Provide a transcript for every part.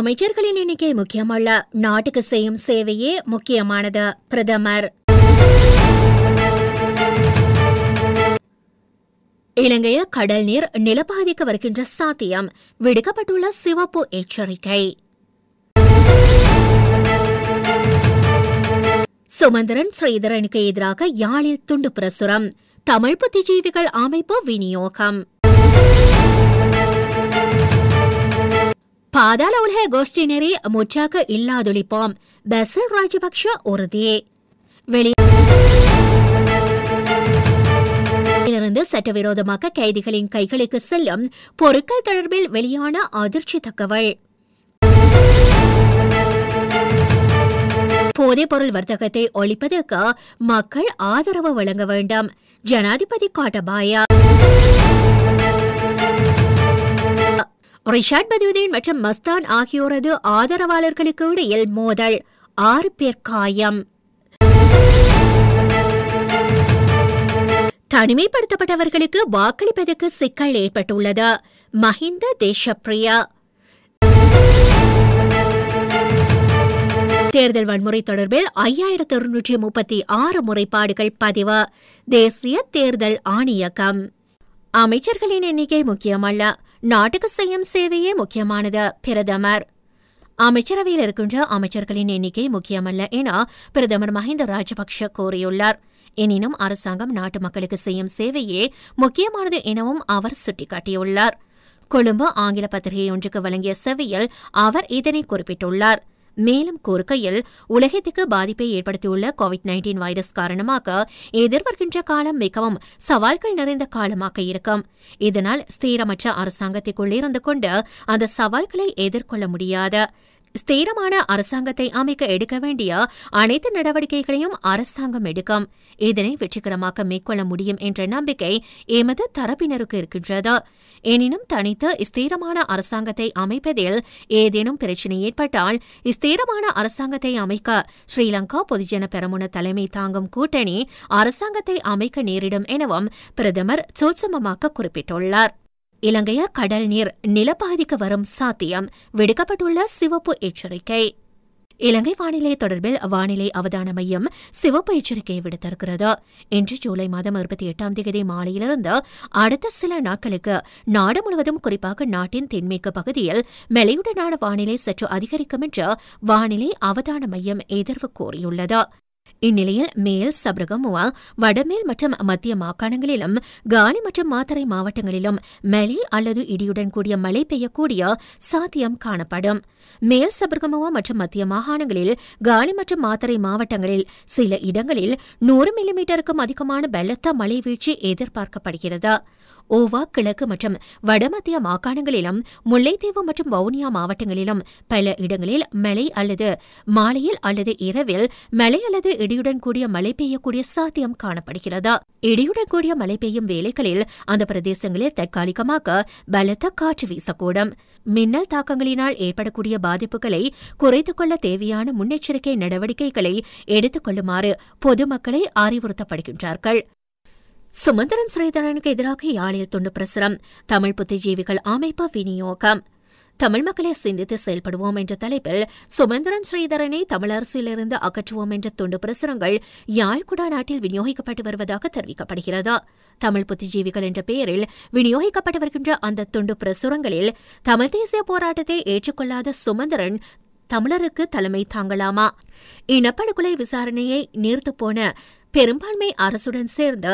அமைச்சர்களின் எண்ணிக்கை முக்கியமல்ல நாட்டுக்கு செய்யும் சேவையே முக்கியமானது பிரதமர் இலங்கையில் கடல் நீர் நிலப்பாதிக்க வருகின்ற சாத்தியம் விடுக்கப்பட்டுள்ள சிவப்பு எச்சரிக்கை சுமந்திரன் ஸ்ரீதரனுக்கு எதிராக யாழில் துண்டு பிரசுரம் தமிழ் புத்திஜீவிகள் அமைப்பு விநியோகம் பாதாள உலக கோஷ்டினரே முற்றாக இல்லாதொழிப்போம் பசில் ராஜபக்ஷ உறுதி வெளியிலிருந்து சட்டவிரோதமாக கைதிகளின் கைகளுக்கு செல்லும் பொருட்கள் தொடர்பில் வெளியான அதிர்ச்சி தகவல் பொருள் வர்த்தகத்தை ஒழிப்பதற்கு மக்கள் ஆதரவு வழங்க வேண்டும் ஜனாதிபதி காட்டபாயா ரிஷாட் பதிவுதீன் மற்றும் மஸ்தான் ஆகியோரது ஆதரவாளர்களுக்கு இடையில் மோதல் ஆறு பேர் காயம் தனிமைப்படுத்தப்பட்டவர்களுக்கு வாக்களிப்பதற்கு சிக்கல் ஏற்பட்டுள்ளது மஹிந்த தேசப்பிரியா தேர்தல் வன்முறை தொடர்பில் ஐயாயிரத்து இருநூற்றி முப்பத்தி ஆறு முறைப்பாடுகள் பதிவு தேசிய தேர்தல் ஆணையகம் அமைச்சர்களின் எண்ணிக்கை முக்கியமல்ல நாட்டுக்கு செய்யும் சேவையே முக்கியமானது பிரதமர் அமைச்சரவையில் இருக்கின்ற அமைச்சர்களின் எண்ணிக்கை முக்கியமல்ல என பிரதமர் மஹிந்த ராஜபக்ஷ கூறியுள்ளார் எனினும் அரசாங்கம் நாட்டு மக்களுக்கு செய்யும் சேவையே முக்கியமானது எனவும் அவர் சுட்டிக்காட்டியுள்ளார் கொழும்பு ஆங்கில பத்திரிகை ஒன்றுக்கு வழங்கிய செவியில் அவர் இதனை குறிப்பிட்டுள்ளார் மேலும் கூறுகையில் உலகத்துக்கு பாதிப்பை ஏற்படுத்தியுள்ள கோவிட் நைன்டீன் வைரஸ் காரணமாக எதிர்வருகின்ற காலம் மிகவும் சவால்கள் நிறைந்த காலமாக இருக்கும் இதனால் ஸ்திரமற்ற அரசாங்கத்திற்குள் இருந்து கொண்டு அந்த சவால்களை எதிர்கொள்ள முடியாது ஸ்திரமான அரசாங்கத்தை அமைக்க எடுக்க வேண்டிய அனைத்து நடவடிக்கைகளையும் அரசாங்கம் எடுக்கும் இதனை வெற்றிகரமாக மேற்கொள்ள முடியும் என்ற நம்பிக்கை எமது தரப்பினருக்கு இருக்கின்றது எனினும் தனித்து ஸ்திரமான அரசாங்கத்தை அமைப்பதில் ஏதேனும் பிரச்சினை ஏற்பட்டால் ஸ்திரமான அரசாங்கத்தை அமைக்க ஸ்ரீலங்கா பொதுஜன பெரமுன தலைமை தாங்கும் கூட்டணி அரசாங்கத்தை அமைக்க நேரிடும் எனவும் பிரதமர் சோட்சமமாக குறிப்பிட்டுள்ளார் இலங்கைய கடல் நீர் நிலப்பகுதிக்கு வரும் சாத்தியம் விடுக்கப்பட்டுள்ள சிவப்பு எச்சரிக்கை இலங்கை வானிலை தொடர்பில் வானிலை அவதான மையம் சிவப்பு எச்சரிக்கையை விடுத்திருக்கிறது இன்று ஜூலை மாதம் இருபத்தி எட்டாம் தேதி மாலையிலிருந்து அடுத்த சில நாட்களுக்கு நாடு முழுவதும் குறிப்பாக நாட்டின் தென்மேற்கு பகுதியில் மெலையுடனான வானிலை சற்று அதிகரிக்கும் என்று வானிலை அவதான மையம் எதிர்வு கூறியுள்ளது இந்நிலையில் மேல் சபரகமுவா வடமேல் மற்றும் மத்திய மாகாணங்களிலும் காலி மற்றும் மாத்தரை மாவட்டங்களிலும் மலை அல்லது இடியுடன் கூடிய மழை பெய்யக்கூடிய சாத்தியம் காணப்படும் மேல் சபரகமுவா மற்றும் மத்திய மாகாணங்களில் காலி மற்றும் மாத்தரை மாவட்டங்களில் சில இடங்களில் நூறு மில்லிமீட்டருக்கும் அதிகமான பலத்த மழை வீழ்ச்சி எதிர்பார்க்கப்படுகிறது ஓவா கிழக்கு மற்றும் வடமத்திய மாகாணங்களிலும் முல்லைத்தீவு மற்றும் வவுனியா மாவட்டங்களிலும் பல இடங்களில் மழை அல்லது மாலையில் அல்லது இரவில் மழை அல்லது இடியுடன் கூடிய மழை பெய்யக்கூடிய சாத்தியம் காணப்படுகிறது இடியுடன் கூடிய மழை பெய்யும் வேலைகளில் அந்த பிரதேசங்களில் தற்காலிகமாக பலத்த காற்று வீசக்கூடும் மின்னல் தாக்கங்களினால் ஏற்படக்கூடிய பாதிப்புகளை குறைத்துக் கொள்ள தேவையான முன்னெச்சரிக்கை நடவடிக்கைகளை எடுத்துக் கொள்ளுமாறு பொதுமக்களை அறிவுறுத்தப்படுகின்றார்கள் சுமந்திரன் ஸ்ரீதரனுக்கு எதிராக யாழில் துண்டு பிரசுரம் தமிழ் புத்திஜீவிகள் அமைப்பு விநியோகம் தமிழ் மக்களை சிந்தித்து செயல்படுவோம் என்ற தலைப்பில் சுமந்திரன் ஸ்ரீதரனை தமிழ் அரசியலிருந்து அகற்றுவோம் என்ற துண்டு பிரசுரங்கள் யாழ்குடா நாட்டில் விநியோகிக்கப்பட்டு வருவதாக தெரிவிக்கப்படுகிறது தமிழ் புத்திஜீவிகள் என்ற பெயரில் விநியோகிக்கப்பட்டு வருகின்ற அந்த துண்டு பிரசுரங்களில் தமிழ் தேசிய போராட்டத்தை ஏற்றுக்கொள்ளாத சுமந்திரன் தமிழருக்கு தலைமை தாங்கலாமா இனப்படுகொலை விசாரணையை நிறுத்துப்போன போன பெரும்பான்மை அரசுடன் சேர்ந்த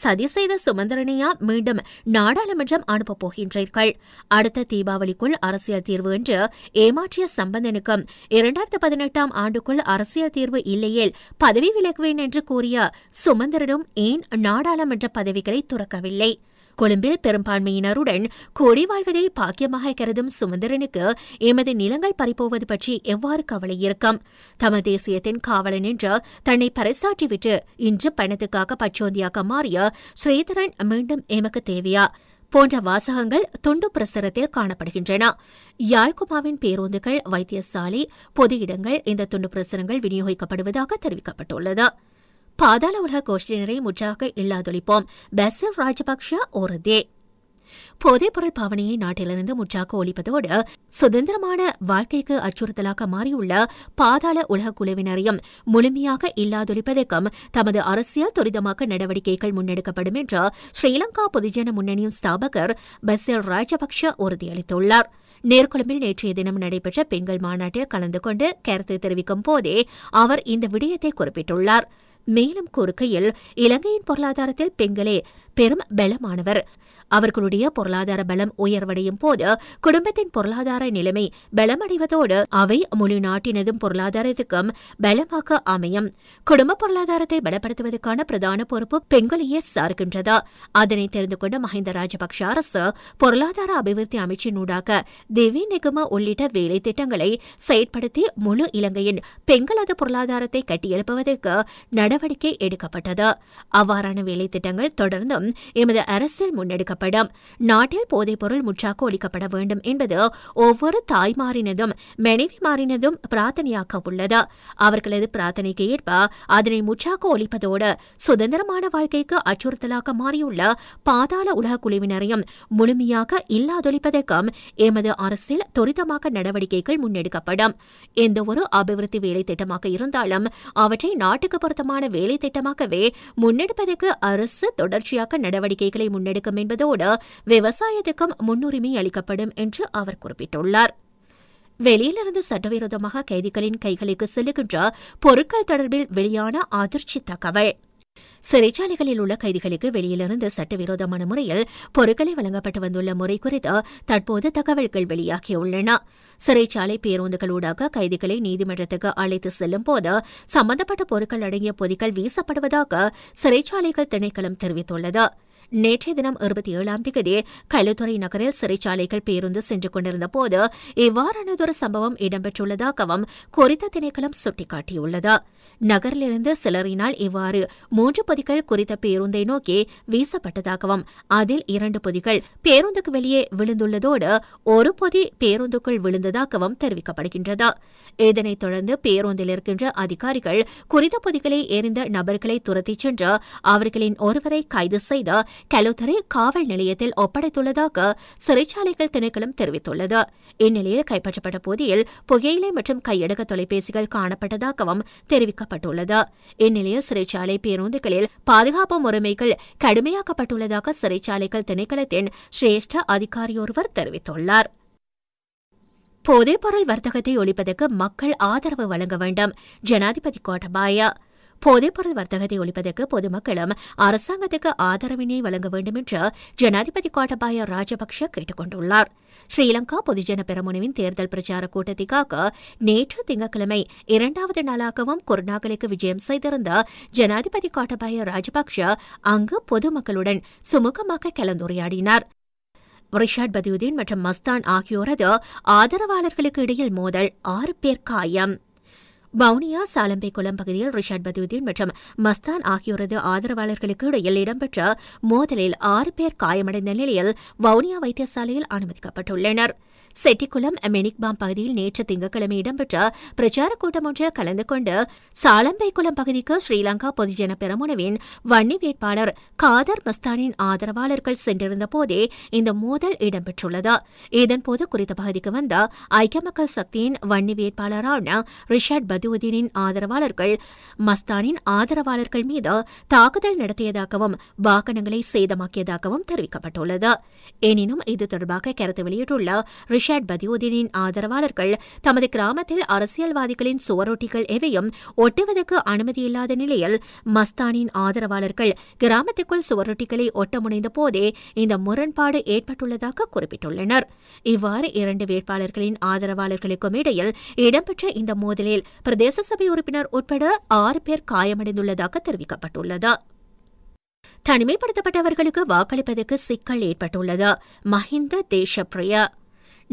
சதி செய்த சுமந்திரனையா மீண்டும் நாடாளுமன்றம் அனுப்பப் போகின்றீர்கள் அடுத்த தீபாவளிக்குள் அரசியல் தீர்வு என்று ஏமாற்றிய சம்பந்தனுக்கும் இரண்டாயிரத்து பதினெட்டாம் ஆண்டுக்குள் அரசியல் தீர்வு இல்லையேல் பதவி விலகுவேன் என்று கூறிய சுமந்திரனும் ஏன் நாடாளுமன்ற பதவிகளை துறக்கவில்லை கொழும்பில் பெரும்பான்மையினருடன் கோடி வாழ்வதை பாக்கியமாக கருதும் சுமந்திரனுக்கு எமது நிலங்கள் பறிப்போவது பற்றி எவ்வாறு கவலை இருக்கும் தமிழ் தேசியத்தின் காவலன் என்று தன்னை பறைசாற்றிவிட்டு இன்று பணத்துக்காக பச்சோந்தியாக மாறிய ஸ்ரீதரன் மீண்டும் எமக்கு தேவையா போன்ற வாசகங்கள் துண்டு பிரசுரத்தில் காணப்படுகின்றன யாழ்குமாவின் பேருந்துகள் வைத்தியசாலை பொது இடங்கள் இந்த துண்டு பிரசுரங்கள் விநியோகிக்கப்படுவதாக தெரிவிக்கப்பட்டுள்ளது ಪಾದಾಳ ಉಲಹ ಘೋಷಣೆಯರೇ ಮುಜಾಗ ಇಳ್ಳಾದೊಳಿಪೋಂ ಬೆಸರ್ ರಾಜಪಕ್ಷ ಓರದೆ போதைப்பொருள் பாவனையை நாட்டிலிருந்து முற்றாக ஒழிப்பதோடு சுதந்திரமான வாழ்க்கைக்கு அச்சுறுத்தலாக மாறியுள்ள பாதாள உலக குழுவினரையும் முழுமையாக இல்லாதொழிப்பதற்கும் தமது அரசியல் துரிதமாக நடவடிக்கைகள் முன்னெடுக்கப்படும் என்று ஸ்ரீலங்கா பொதுஜன முன்னணியின் ஸ்தாபகர் பசில் ராஜபக்ஷ உறுதியளித்துள்ளார் நேர்கொழும்பில் நேற்றைய தினம் நடைபெற்ற பெண்கள் மாநாட்டில் கலந்து கொண்டு கருத்து தெரிவிக்கும் போதே அவர் இந்த விடயத்தை குறிப்பிட்டுள்ளாா் மேலும் கூறுகையில் இலங்கையின் பொருளாதாரத்தில் பெண்களே பெரும் பலமானவர் அவர்களுடைய பொருளாதார பலம் உயர்வடையும் போது குடும்பத்தின் பொருளாதார நிலைமை பலமடைவதோடு அவை முழு நாட்டினதும் பொருளாதாரத்துக்கும் பலமாக அமையும் குடும்ப பொருளாதாரத்தை பலப்படுத்துவதற்கான பிரதான பொறுப்பு பெண்களையே சார்கின்றது அதனை தெரிந்து கொண்ட மஹிந்த ராஜபக்ஷ அரசு பொருளாதார அபிவிருத்தி அமைச்சினூடாக திவி நிகம உள்ளிட்ட வேலை திட்டங்களை செயற்படுத்தி முழு இலங்கையின் பெண்களது பொருளாதாரத்தை கட்டியெழுப்புவதற்கு நடவடிக்கை எடுக்கப்பட்டது அவ்வாறான வேலை திட்டங்கள் தொடர்ந்து மூலம் எமது அரசில் முன்னெடுக்கப்படும் நாட்டில் போதைப்பொருள் முற்றாக ஒழிக்கப்பட வேண்டும் என்பது ஒவ்வொரு தாய்மாரினதும் மனைவிமாரினதும் பிரார்த்தனையாக உள்ளது அவர்களது பிரார்த்தனைக்கு ஏற்ப அதனை முற்றாக ஒழிப்பதோடு சுதந்திரமான வாழ்க்கைக்கு அச்சுறுத்தலாக மாறியுள்ள பாதாள உலக குழுவினரையும் முழுமையாக இல்லாதொழிப்பதற்கும் எமது அரசில் துரிதமாக நடவடிக்கைகள் முன்னெடுக்கப்படும் எந்தவொரு அபிவிருத்தி வேலை திட்டமாக இருந்தாலும் அவற்றை நாட்டுக்கு பொருத்தமான வேலை திட்டமாகவே முன்னெடுப்பதற்கு அரசு தொடர்ச்சியாக பாதுகாக்க நடவடிக்கைகளை முன்னெடுக்கும் என்பதோடு விவசாயத்துக்கும் முன்னுரிமை அளிக்கப்படும் என்று அவர் குறிப்பிட்டுள்ளார் வெளியிலிருந்து சட்டவிரோதமாக கைதிகளின் கைகளுக்கு செல்லுகின்ற பொருட்கள் தொடர்பில் வெளியான அதிர்ச்சி தகவல் சிறைச்சாலைகளில் உள்ள கைதிகளுக்கு வெளியிலிருந்து சட்டவிரோதமான முறையில் பொருட்களை வழங்கப்பட்டு வந்துள்ள முறை குறித்து தற்போது தகவல்கள் வெளியாகியுள்ளன சிறைச்சாலை பேருந்துகளூடாக கைதிகளை நீதிமன்றத்துக்கு அழைத்து செல்லும் போது சம்பந்தப்பட்ட பொருட்கள் அடங்கிய பொதிகள் வீசப்படுவதாக சிறைச்சாலைகள் திணைக்களம் தெரிவித்துள்ளது நேற்றைய தினம் இருபத்தி ஏழாம் தேதி கைலுத்துறை நகரில் சிறைச்சாலைகள் பேருந்து சென்று கொண்டிருந்த போது இவ்வாறானதொரு சம்பவம் இடம்பெற்றுள்ளதாகவும் குறித்த திணைக்களம் சுட்டிக்காட்டியுள்ளது நகரிலிருந்து சிலரினால் இவ்வாறு மூன்று பொதிகள் குறித்த பேருந்தை நோக்கி வீசப்பட்டதாகவும் அதில் இரண்டு பொதிகள் பேருந்துக்கு வெளியே விழுந்துள்ளதோடு ஒரு பொதி பேருந்துக்குள் விழுந்ததாகவும் தெரிவிக்கப்படுகின்றது இதனைத் தொடர்ந்து பேருந்தில் இருக்கின்ற அதிகாரிகள் குறித்த பொதிகளை எரிந்த நபர்களை துரத்திச் சென்று அவர்களின் ஒருவரை கைது செய்து கலுத்தரை காவல் நிலையத்தில் ஒப்படைத்துள்ளதாக சிறைச்சாலைகள் திணைக்களம் தெரிவித்துள்ளது இந்நிலையில் கைப்பற்றப்பட்ட போதியில் புகையிலை மற்றும் கையடக்க தொலைபேசிகள் காணப்பட்டதாகவும் தெரிவிக்கப்பட்டுள்ளது இந்நிலையில் சிறைச்சாலை பேருந்துகளில் பாதுகாப்பு முறைமைகள் கடுமையாக்கப்பட்டுள்ளதாக சிறைச்சாலைகள் திணைக்களத்தின் சிரேஷ்ட அதிகாரியொருவர் தெரிவித்துள்ளார் போதைப்பொருள் வர்த்தகத்தை ஒழிப்பதற்கு மக்கள் ஆதரவு வழங்க வேண்டும் ஜனாதிபதி கோட்டபாயா போதைப்பொருள் வர்த்தகத்தை ஒழிப்பதற்கு பொதுமக்களும் அரசாங்கத்துக்கு ஆதரவினை வழங்க வேண்டும் என்று ஜனாதிபதி கோட்டபாய ராஜபக்ஷ கேட்டுக் கொண்டுள்ளார் ஸ்ரீலங்கா பொதுஜன பெருமுனவின் தேர்தல் பிரச்சார கூட்டத்திற்காக நேற்று திங்கட்கிழமை இரண்டாவது நாளாகவும் கொருணாகலைக்கு விஜயம் செய்திருந்த ஜனாதிபதி கோட்டபாய ராஜபக்ஷ அங்கு பொதுமக்களுடன் சுமூகமாக கலந்துரையாடினார் ரிஷாட் பதியுதீன் மற்றும் மஸ்தான் ஆகியோரது ஆதரவாளர்களுக்கு இடையில் மோதல் ஆறு பேர் காயம் வவுனியா சாலம்பை குளம் பகுதியில் ரிஷாட் பதுவுதீன் மற்றும் மஸ்தான் ஆகியோரது ஆதரவாளர்களுக்கு இடையில் இடம்பெற்ற மோதலில் ஆறு பேர் காயமடைந்த நிலையில் வவுனியா வைத்தியசாலையில் அனுமதிக்கப்பட்டுள்ளனா் செட்டிக்குளம் மெனிக்பாம் பகுதியில் நேற்று திங்கட்கிழமை இடம்பெற்ற பிரச்சார கூட்டம் ஒன்றில் கலந்து கொண்டு சாலம்பைக்குளம் பகுதிக்கு ஸ்ரீலங்கா பொதுஜன பெருமுனவின் வன்னி வேட்பாளர் காதர் மஸ்தானின் ஆதரவாளர்கள் சென்றிருந்த போதே இந்த மோதல் இடம்பெற்றுள்ளது இதன்போது குறித்த பகுதிக்கு வந்த ஐக்கிய மக்கள் சக்தியின் வன்னி வேட்பாளரான ரிஷாட் பதுவுதீனின் ஆதரவாளர்கள் மஸ்தானின் ஆதரவாளர்கள் மீது தாக்குதல் நடத்தியதாகவும் வாகனங்களை சேதமாக்கியதாகவும் தெரிவிக்கப்பட்டுள்ளது எனினும் இது தொடர்பாக கருத்து வெளியிட்டுள்ள ரிஷாட் பதியுதீனின் ஆதரவாளர்கள் தமது கிராமத்தில் அரசியல்வாதிகளின் சுவரொட்டிகள் எவையும் ஒட்டுவதற்கு அனுமதியில்லாத நிலையில் மஸ்தானின் ஆதரவாளர்கள் கிராமத்துக்குள் சுவரொட்டிகளை ஒட்ட முனைந்த போதே இந்த முரண்பாடு ஏற்பட்டுள்ளதாக குறிப்பிட்டுள்ளனர் இவ்வாறு இரண்டு வேட்பாளர்களின் ஆதரவாளர்களுக்கும் இடையில் இடம்பெற்ற இந்த மோதலில் பிரதேச சபை உறுப்பினர் உட்பட ஆறு பேர் காயமடைந்துள்ளதாக தெரிவிக்கப்பட்டுள்ளது தனிமைப்படுத்தப்பட்டவர்களுக்கு வாக்களிப்பதற்கு சிக்கல் ஏற்பட்டுள்ளது மஹிந்த தேசப்பிரியா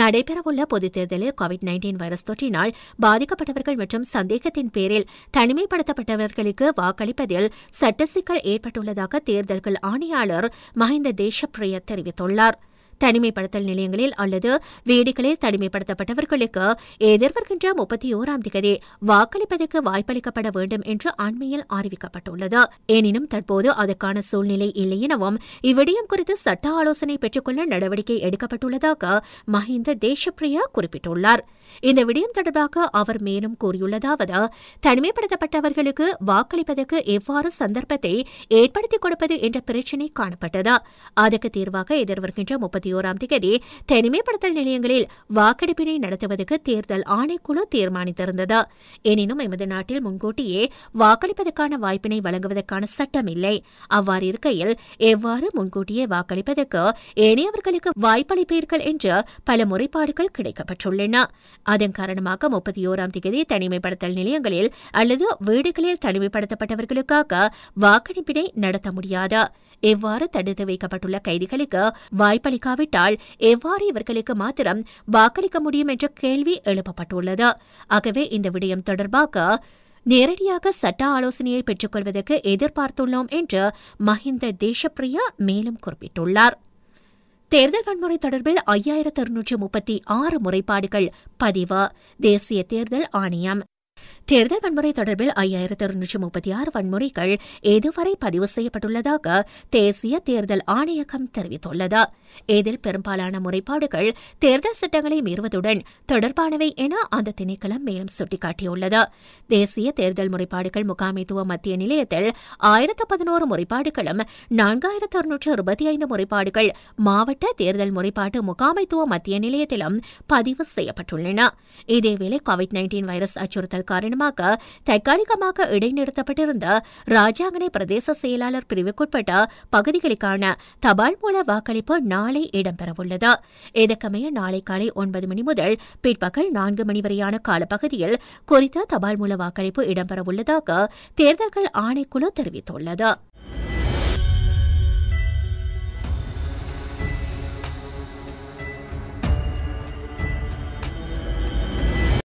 நடைபெறவுள்ள பொதுத் தேர்தலில் கோவிட் நைன்டீன் வைரஸ் தொற்றினால் பாதிக்கப்பட்டவர்கள் மற்றும் சந்தேகத்தின் பேரில் தனிமைப்படுத்தப்பட்டவர்களுக்கு வாக்களிப்பதில் சட்ட சிக்கல் ஏற்பட்டுள்ளதாக தேர்தல்கள் ஆணையாளர் மஹிந்த தேசப்பிரிய தெரிவித்துள்ளாா் தனிமைப்படுத்தல் நிலையங்களில் அல்லது வீடுகளில் தனிமைப்படுத்தப்பட்டவர்களுக்கு எதிர்வருகின்ற முப்பத்தி ஓராம் திகதி வாக்களிப்பதற்கு வாய்ப்பளிக்கப்பட வேண்டும் என்று அண்மையில் அறிவிக்கப்பட்டுள்ளது எனினும் தற்போது அதற்கான சூழ்நிலை இல்லை எனவும் இவ்விடயம் குறித்து சட்ட ஆலோசனை பெற்றுக்கொள்ள நடவடிக்கை எடுக்கப்பட்டுள்ளதாக மஹிந்த தேசப்பிரியா குறிப்பிட்டுள்ளார் இந்த விடயம் தொடர்பாக அவர் மேலும் கூறியுள்ளதாவது தனிமைப்படுத்தப்பட்டவர்களுக்கு வாக்களிப்பதற்கு எவ்வாறு சந்தர்ப்பத்தை ஏற்படுத்திக் கொடுப்பது என்ற பிரச்சினை காணப்பட்டது அதற்கு தீர்வாக எதிர்வருகின்ற முப்பத்தி இருபத்தி தேதி தனிமைப்படுத்தல் நிலையங்களில் வாக்கெடுப்பினை நடத்துவதற்கு தேர்தல் ஆணைக்குழு தீர்மானித்திருந்தது எனினும் எமது நாட்டில் முன்கூட்டியே வாக்களிப்பதற்கான வாய்ப்பினை வழங்குவதற்கான சட்டம் இல்லை அவ்வாறு இருக்கையில் எவ்வாறு முன்கூட்டியே வாக்களிப்பதற்கு ஏனையவர்களுக்கு வாய்ப்பளிப்பீர்கள் என்று பல முறைப்பாடுகள் கிடைக்கப்பட்டுள்ளன அதன் காரணமாக முப்பத்தி ஓராம் திகதி தனிமைப்படுத்தல் நிலையங்களில் அல்லது வீடுகளில் தனிமைப்படுத்தப்பட்டவர்களுக்காக வாக்கெடுப்பினை நடத்த முடியாது எவ்வாறு தடுத்து வைக்கப்பட்டுள்ள கைதிகளுக்கு வாய்ப்பளிக்காவிட்டால் எவ்வாறு இவர்களுக்கு மாத்திரம் வாக்களிக்க முடியும் என்ற கேள்வி எழுப்பப்பட்டுள்ளது ஆகவே இந்த விடயம் தொடர்பாக நேரடியாக சட்ட ஆலோசனையை பெற்றுக்கொள்வதற்கு எதிர்பார்த்துள்ளோம் என்று மஹிந்த தேசப்பிரியா மேலும் குறிப்பிட்டுள்ளார் தேர்தல் வன்முறை தொடர்பில் ஐயாயிரத்து இருநூற்று முப்பத்தி ஆறு முறைப்பாடுகள் பதிவு தேசிய தேர்தல் ஆணையம் தேர்தல் வன்முறை தொடர்பில் ஐயாயிரத்து இருநூற்று முப்பத்தி ஆறு வன்முறைகள் இதுவரை பதிவு செய்யப்பட்டுள்ளதாக தேசிய தேர்தல் ஆணையகம் தெரிவித்துள்ளது இதில் பெரும்பாலான முறைப்பாடுகள் தேர்தல் சட்டங்களை மீறுவதுடன் தொடர்பானவை என அந்த திணைக்களம் மேலும் சுட்டிக்காட்டியுள்ளது தேசிய தேர்தல் முறைப்பாடுகள் முகாமைத்துவ மத்திய நிலையத்தில் ஆயிரத்து பதினோரு முறைப்பாடுகளும் நான்காயிரத்து அறுநூற்று இருபத்தி ஐந்து முறைப்பாடுகள் மாவட்ட தேர்தல் முறைப்பாடு முகாமைத்துவ மத்திய நிலையத்திலும் பதிவு செய்யப்பட்டுள்ளன இதேவேளை கோவிட் நைன்டீன் வைரஸ் அச்சுறுத்தல் காரணமாக தற்காலிகமாக இடைநிறுத்தப்பட்டிருந்த ராஜாங்கனை பிரதேச செயலாளர் பிரிவுக்குட்பட்ட பகுதிகளுக்கான தபால் மூல வாக்களிப்பு நாளை இடம்பெறவுள்ளது இதற்கமைய நாளை காலை ஒன்பது மணி முதல் பிற்பகல் நான்கு மணி வரையான காலப்பகுதியில் குறித்த தபால் மூல வாக்களிப்பு இடம்பெறவுள்ளதாக தேர்தல்கள் ஆணைக்குழு தெரிவித்துள்ளது